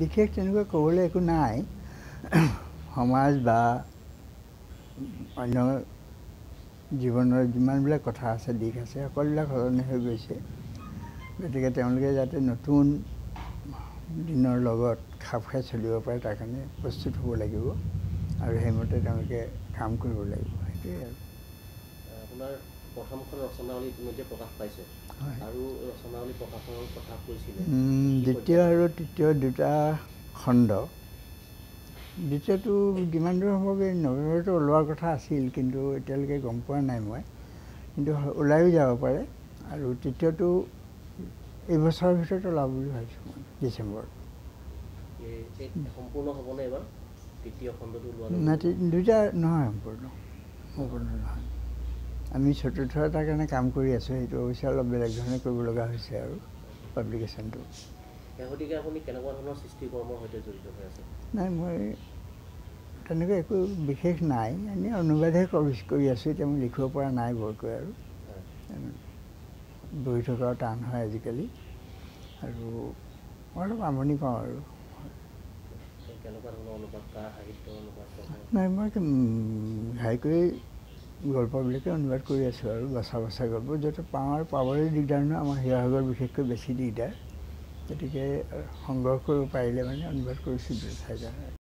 বিশেষ তেনেকুৱা ক'বলৈ একো নাই সমাজ বা অন্য জীৱনৰ যিমানবিলাক কথা আছে দিশ আছে সকলোবিলাক সলনি হৈ গৈছে গতিকে তেওঁলোকে যাতে নতুন দিনৰ লগত খাপ খাই চলিব পাৰে তাৰ কাৰণে প্ৰস্তুত হ'ব লাগিব আৰু সেইমতে তেওঁলোকে কাম কৰিব লাগিব সেইটোৱে আৰু প্ৰথমখন ৰচনাৱলী ইতিমধ্যে প্ৰকাশ পাইছে আৰু ৰচনাৱলী প্ৰকাশৰ কথা কৈছিলে দ্বিতীয় আৰু তৃতীয় দুটা খণ্ড দ্বিতীয়টো যিমান দূৰ সম্ভৱ নৱেম্বৰটো ওলোৱাৰ কথা আছিল কিন্তু এতিয়ালৈকে গম পোৱা নাই মই কিন্তু ওলায়ো যাব পাৰে আৰু তৃতীয়টো এইবছৰৰ ভিতৰত ওলাব বুলি ভাবিছোঁ মই ডিচেম্বৰত সম্পূৰ্ণ হ'বনে দুইটা নহয় সম্পূৰ্ণ সম্পূৰ্ণ নহয় আমি চতুৰ্থ এটাৰ কাৰণে কাম কৰি আছোঁ সেইটো অৱশ্যে অলপ বেলেগ ধৰণে কৰিব লগা হৈছে আৰু পাব্লিকেশ্যনটো নাই মই তেনেকুৱা একো বিশেষ নাই এনেই অনুবাদহে কৰি কৰি আছোঁ এতিয়া মই লিখিব পৰা নাই বৰকৈ আৰু বহি থকাও টান হয় আজিকালি আৰু মই অলপ আমনি পাওঁ আৰু নাই মই হেৰি গল্পবিলাকে অনুবাদ কৰি আছোঁ আৰু বচা বচা গল্প য'ত পাওঁ আৰু পাবলৈ দিগদাৰ নহয় আমাৰ শিৱসাগৰ বিশেষকৈ বেছি দিগদাৰ গতিকে সংগ্ৰহ কৰিব পাৰিলে মানে অনুবাদ কৰিছোঁ দুই ঠাইত